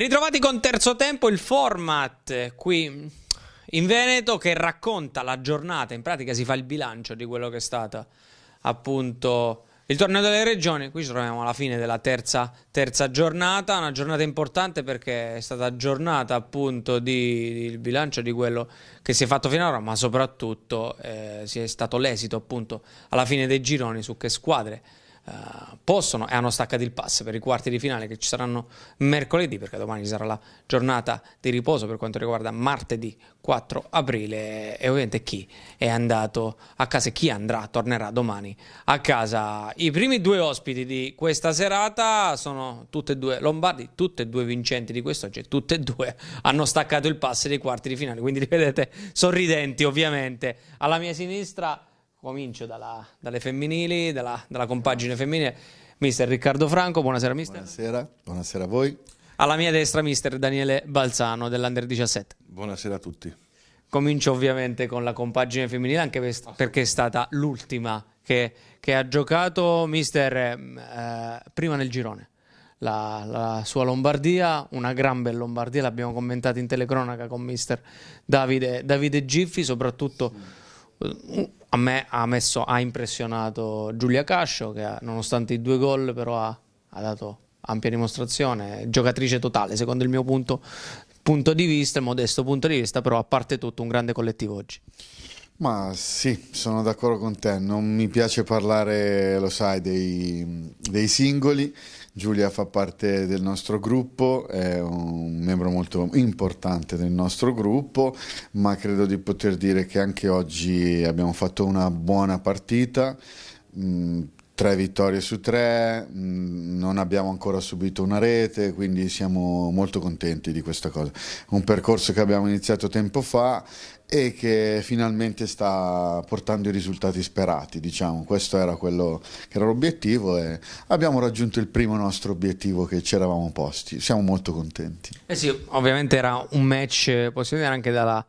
Ben ritrovati con Terzo Tempo, il format qui in Veneto che racconta la giornata, in pratica si fa il bilancio di quello che è stato appunto il torneo delle regioni. Qui ci troviamo alla fine della terza, terza giornata, una giornata importante perché è stata giornata appunto di, il bilancio di quello che si è fatto finora, ma soprattutto eh, si è stato l'esito appunto alla fine dei gironi su che squadre eh, possono e hanno staccato il pass per i quarti di finale che ci saranno mercoledì, perché domani sarà la giornata di riposo per quanto riguarda martedì 4 aprile e ovviamente chi è andato a casa e chi andrà tornerà domani a casa. I primi due ospiti di questa serata sono tutte e due lombardi, tutte e due vincenti di quest'oggi, tutte e due hanno staccato il pass dei quarti di finale, quindi li vedete sorridenti ovviamente. Alla mia sinistra Comincio dalla, dalle femminili, dalla, dalla, compagine femminile. Mister Riccardo Franco, buonasera mister. Buonasera, buonasera a voi. Alla mia destra mister Daniele Balzano dell'Under 17. Buonasera a tutti. Comincio ovviamente con la compagine femminile anche per, perché è stata l'ultima che, che, ha giocato mister ehm, eh, prima nel girone. La, la, sua Lombardia, una gran bella Lombardia, l'abbiamo commentata in telecronaca con mister Davide, Davide Giffi, soprattutto... Sì a me ha, messo, ha impressionato Giulia Cascio che nonostante i due gol però ha, ha, dato ampia dimostrazione, giocatrice totale secondo il mio punto, punto di vista, il modesto punto di vista, però a parte tutto un grande collettivo oggi. Ma sì, sono d'accordo con te, non mi piace parlare, lo sai, dei, dei singoli, Giulia fa parte del nostro gruppo, è un membro molto importante del nostro gruppo, ma credo di poter dire che anche oggi abbiamo fatto una buona partita. Mm, tre vittorie su tre, mm, non abbiamo ancora subito una rete, quindi siamo molto contenti di questa cosa. Un percorso che abbiamo iniziato tempo fa e che finalmente sta portando i risultati sperati, diciamo. questo era quello che era l'obiettivo e abbiamo raggiunto il primo nostro obiettivo che ci eravamo posti, siamo molto contenti. Eh sì, ovviamente era un match, possiamo dire anche dalla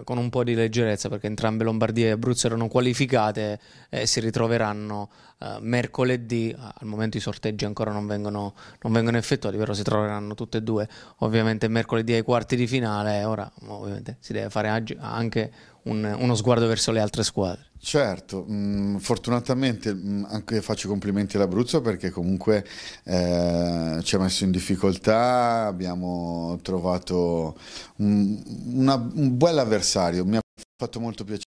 eh, con un po' di leggerezza perché entrambe Lombardia e Abruzzo erano qualificate e si ritroveranno eh, mercoledì, al momento i sorteggi ancora non vengono, non vengono, effettuati, però si troveranno tutte e due ovviamente mercoledì ai quarti di finale, ora ovviamente si deve fare anche un, uno sguardo verso le altre squadre. Certo, mh, mm, fortunatamente mh, mm, anche faccio complimenti all'Abruzzo perché comunque eh, ci ha messo in difficoltà, abbiamo trovato un, una, un bel avversario, mi ha fatto molto piacere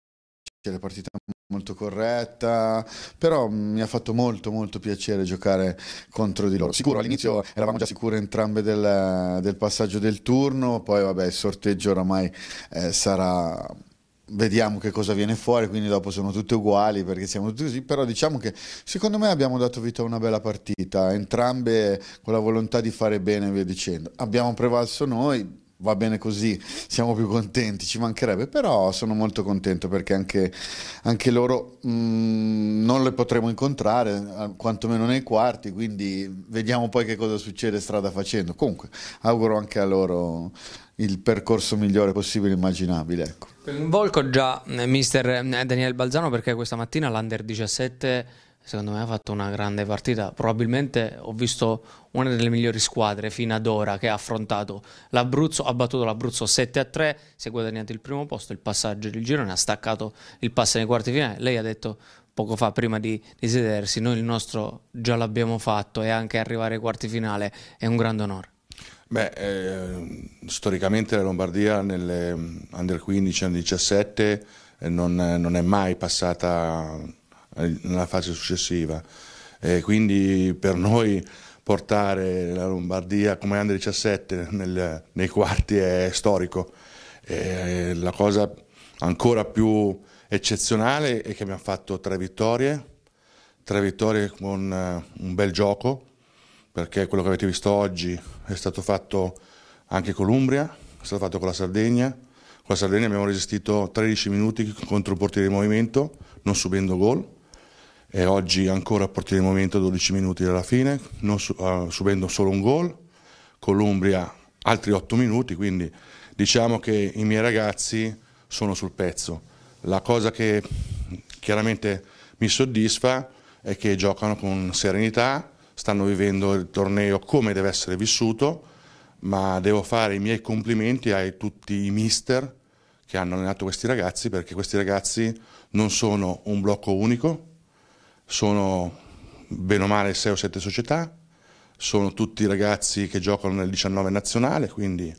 la partita molto corretta, però mi ha fatto molto molto piacere giocare contro di loro. Sicuro all'inizio eravamo già sicure entrambe del, del passaggio del turno, poi vabbè il sorteggio oramai eh, sarà vediamo che cosa viene fuori, quindi dopo sono tutte uguali perché siamo tutti così, però diciamo che secondo me abbiamo dato vita a una bella partita, entrambe con la volontà di fare bene via dicendo. Abbiamo prevalso noi, va bene così, siamo più contenti, ci mancherebbe, però sono molto contento perché anche, anche loro mh, mm, non le potremo incontrare, quantomeno nei quarti, quindi vediamo poi che cosa succede strada facendo. Comunque auguro anche a loro il percorso migliore possibile immaginabile. Ecco. Involco già eh, mister eh, Daniel Balzano perché questa mattina l'Under 17 secondo me ha fatto una grande partita. Probabilmente ho visto una delle migliori squadre fino ad ora che ha affrontato l'Abruzzo, ha battuto l'Abruzzo 7 3, si è guadagnato il primo posto, il passaggio del girone, ha staccato il passo nei quarti finale. Lei ha detto poco fa prima di, di sedersi, noi il nostro già l'abbiamo fatto e anche arrivare ai quarti finale è un grande onore. Beh, eh, storicamente la Lombardia nelle under 15, under 17 eh, non, non è mai passata eh, nella fase successiva. E quindi per noi portare la Lombardia come under 17 nel, nei quarti è storico. E eh, la cosa ancora più eccezionale è che abbiamo fatto tre vittorie, tre vittorie con eh, un bel gioco, perché quello che avete visto oggi è stato fatto anche con l'Umbria, è stato fatto con la Sardegna. Con la Sardegna abbiamo resistito 13 minuti contro un portiere di movimento, non subendo gol e oggi ancora a partire di momento 12 minuti dalla fine, su, uh, subendo solo un gol, con l'Umbria altri 8 minuti, quindi diciamo che i miei ragazzi sono sul pezzo. La cosa che chiaramente mi soddisfa è che giocano con serenità, stanno vivendo il torneo come deve essere vissuto, ma devo fare i miei complimenti a tutti i mister che hanno allenato questi ragazzi perché questi ragazzi non sono un blocco unico, sono bene o male 6 o 7 società, sono tutti ragazzi che giocano nel 19 nazionale, quindi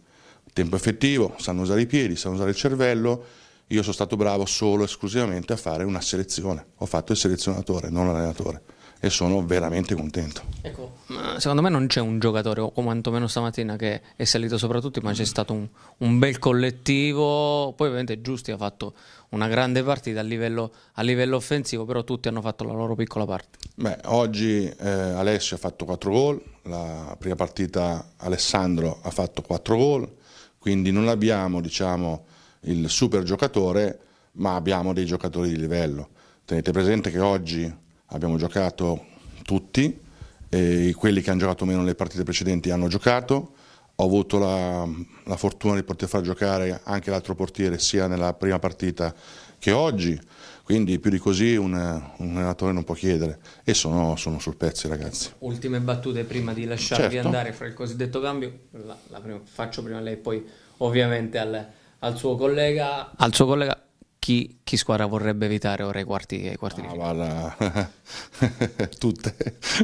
tempo effettivo, sanno usare i piedi, sanno usare il cervello. Io sono stato bravo solo e esclusivamente a fare una selezione. Ho fatto il selezionatore, non l'allenatore e sono veramente contento. Ecco, secondo me non c'è un giocatore, o quantomeno stamattina, che è salito soprattutto, ma c'è stato un, un bel collettivo. Poi ovviamente Giusti ha fatto una grande partita a livello, a livello, offensivo, però tutti hanno fatto la loro piccola parte. Beh, oggi eh, Alessio ha fatto 4 gol, la prima partita Alessandro ha fatto 4 gol, quindi non abbiamo diciamo, il super giocatore, ma abbiamo dei giocatori di livello. Tenete presente che oggi abbiamo giocato tutti, quelli che hanno giocato meno nelle partite precedenti hanno giocato, ho avuto la, la fortuna di poter far giocare anche l'altro portiere sia nella prima partita che oggi, quindi più di così un, un allenatore non può chiedere e sono, sono, sul pezzo ragazzi. Ultime battute prima di lasciarvi certo. andare fra il cosiddetto cambio, la, la prima, faccio prima lei poi ovviamente al, al suo collega. Al suo collega chi, chi, squadra vorrebbe evitare ora i quarti, ai quarti ah, di finale? Tutte.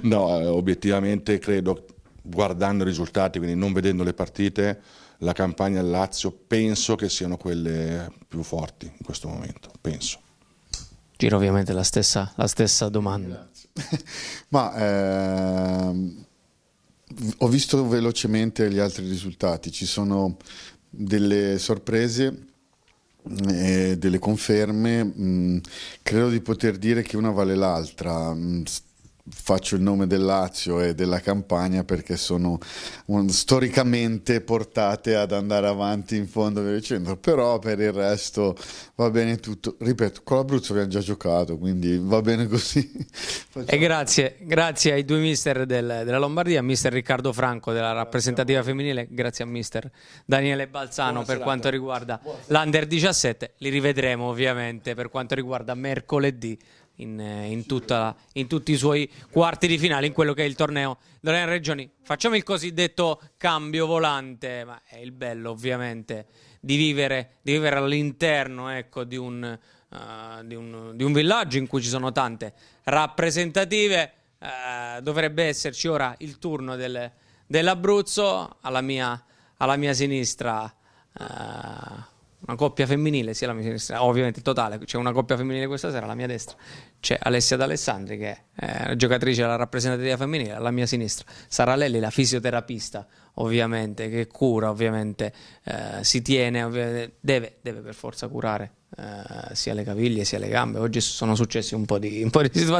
No, eh, obiettivamente credo, guardando i risultati, quindi non vedendo le partite, la campagna del Lazio penso che siano quelle più forti in questo momento, penso. Giro ovviamente la stessa, la stessa domanda. Ma ehm, ho visto velocemente gli altri risultati, ci sono delle sorprese eh, delle conferme, mm, credo di poter dire che una vale l'altra. Mm, faccio il nome del Lazio e della Campania perché sono un, storicamente portate ad andare avanti in fondo per il centro, però per il resto va bene tutto. Ripeto, con l'Abruzzo abbiamo già giocato, quindi va bene così. e grazie, grazie ai due mister del, della Lombardia, mister Riccardo Franco della rappresentativa femminile, grazie a mister Daniele Balzano Buona per serata. quanto riguarda l'Under 17, li rivedremo ovviamente per quanto riguarda mercoledì in, eh, in, la, in, tutti i suoi quarti di finale in quello che è il torneo delle regioni. Facciamo il cosiddetto cambio volante, ma è il bello ovviamente di vivere, di vivere all'interno ecco, di, un, uh, di, un, di, un, villaggio in cui ci sono tante rappresentative. Uh, dovrebbe esserci ora il turno del, dell'Abruzzo alla mia, alla mia sinistra. Uh, una coppia femminile sia la mia sinistra, ovviamente totale, c'è una coppia femminile questa sera alla mia destra, c'è Alessia D'Alessandri che è eh, la giocatrice la rappresentativa femminile alla mia sinistra, Sara Lelli la fisioterapista ovviamente che cura ovviamente, eh, si tiene, deve, deve, per forza curare eh, sia le caviglie sia le gambe, oggi sono successi un po' di, un po di situazioni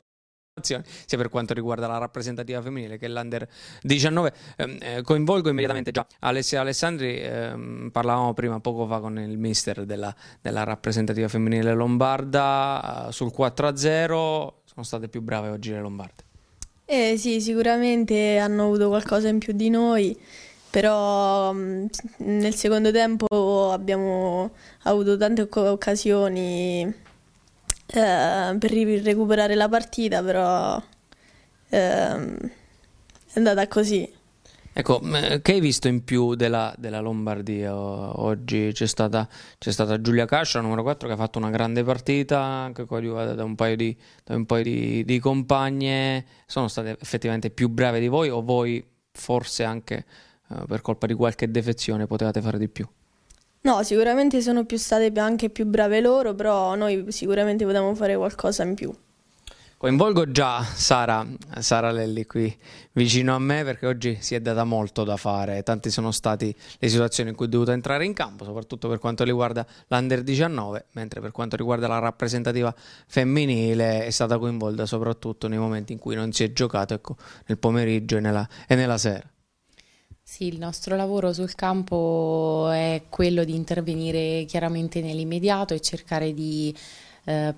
sia per quanto riguarda la rappresentativa femminile che l'Under 19. Ehm, eh, coinvolgo immediatamente già Alessia Alessandri, ehm, parlavamo prima poco fa con il mister della, della rappresentativa femminile lombarda eh, sul 4-0, sono state più brave oggi le lombarde. Eh sì, sicuramente hanno avuto qualcosa in più di noi, però mm, nel secondo tempo abbiamo avuto tante occasioni Ehm, per recuperare la partita, però eh, è andata così. Ecco, che hai visto in più della, della Lombardia oggi? C'è stata, c'è stata, Giulia Cascia, numero 4, che ha fatto una grande partita, anche coadiuvata da un paio, di, da un paio di, di, compagne. Sono state effettivamente più brave di voi o voi forse anche eh, per colpa di qualche defezione potevate fare di più? No, sicuramente sono più state anche più brave loro, però noi sicuramente potevamo fare qualcosa in più. Coinvolgo già Sara, Sara Lelli qui vicino a me perché oggi si è data molto da fare, tante sono state le situazioni in cui è dovuta entrare in campo, soprattutto per quanto riguarda l'Under 19, mentre per quanto riguarda la rappresentativa femminile è stata coinvolta soprattutto nei momenti in cui non si è giocato, ecco, nel pomeriggio e nella, e nella sera. Sì, il nostro lavoro sul campo è quello di intervenire chiaramente nell'immediato e cercare di eh,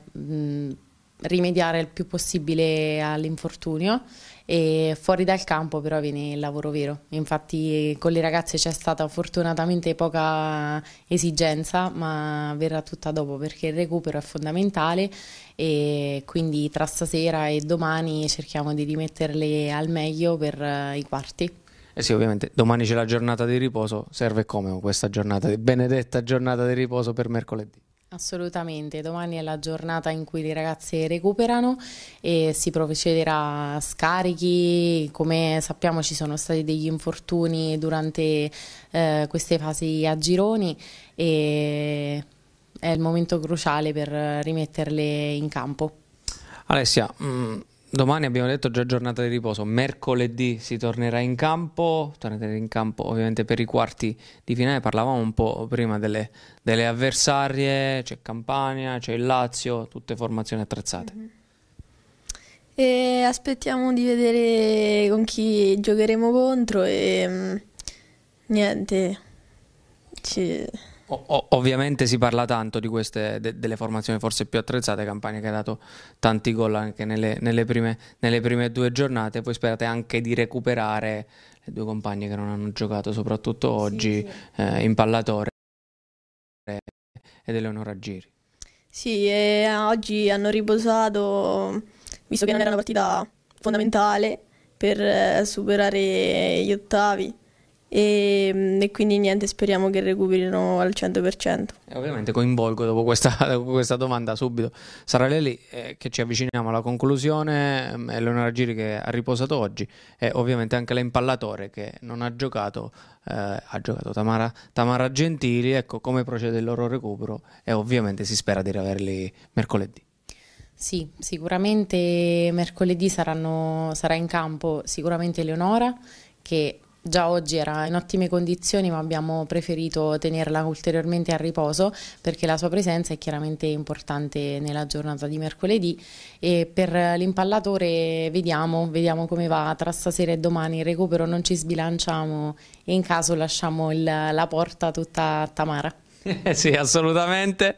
rimediare il più possibile all'infortunio e fuori dal campo però viene il lavoro vero. Infatti con le ragazze c'è stata fortunatamente poca esigenza, ma verrà tutta dopo perché il recupero è fondamentale e quindi tra stasera e domani cerchiamo di rimetterle al meglio per eh, i quarti. Eh sì, ovviamente domani c'è la giornata di riposo, serve come questa giornata, di, benedetta giornata di riposo per mercoledì. Assolutamente, domani è la giornata in cui i ragazzi recuperano e si procederà a scarichi, come sappiamo ci sono stati degli infortuni durante eh, queste fasi a gironi e è il momento cruciale per rimetterle in campo. Alessia, mh, mm, Domani abbiamo detto già giornata di riposo, mercoledì si tornerà in campo, tornerà in campo ovviamente per i quarti di finale, parlavamo un po' prima delle, delle avversarie, c'è Campania, c'è il Lazio, tutte formazioni attrezzate. Mm-hmm. E aspettiamo di vedere con chi giocheremo contro e mm, niente, ci... O- ovviamente si parla tanto di queste de- delle formazioni forse più attrezzate, Campania che ha dato tanti gol anche nelle, nelle, prime, nelle prime due giornate, voi sperate anche di recuperare le due compagne che non hanno giocato, soprattutto oggi, sì, sì. Eh, in pallatore ed Eleonora Giri. Sì, eh, oggi hanno riposato, visto che non era una partita fondamentale per eh, superare gli ottavi e, ehm, e, quindi niente, speriamo che recuperino al 100%. E ovviamente coinvolgo dopo questa, dopo questa domanda subito Sara Leli eh, che ci avviciniamo alla conclusione, Eleonora ehm, Giri che ha riposato oggi e ovviamente anche l'impallatore che non ha giocato, eh, ha giocato Tamara, Tamara Gentili, ecco come procede il loro recupero e ovviamente si spera di riaverli mercoledì. Sì, sicuramente mercoledì saranno, sarà in campo sicuramente Eleonora che Già oggi era in ottime condizioni ma abbiamo preferito tenerla ulteriormente a riposo perché la sua presenza è chiaramente importante nella giornata di mercoledì e per l'impallatore vediamo, vediamo come va tra stasera e domani il recupero, non ci sbilanciamo e in caso lasciamo il, la porta tutta a Tamara. sì, assolutamente.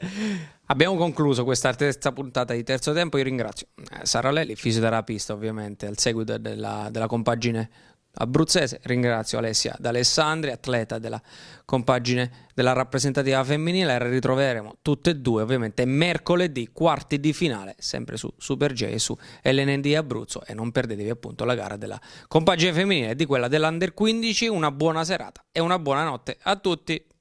Abbiamo concluso questa terza puntata di terzo tempo. Io ringrazio eh, Sara Lelli, fisioterapista ovviamente, al seguito della, della compagine abruzzese. Ringrazio Alessia D'Alessandri, atleta della compagine della rappresentativa femminile. La ritroveremo tutte e due ovviamente mercoledì, quarti di finale, sempre su Super J e su LND Abruzzo. E non perdetevi appunto la gara della compagine femminile e di quella dell'Under 15. Una buona serata e una buona notte a tutti.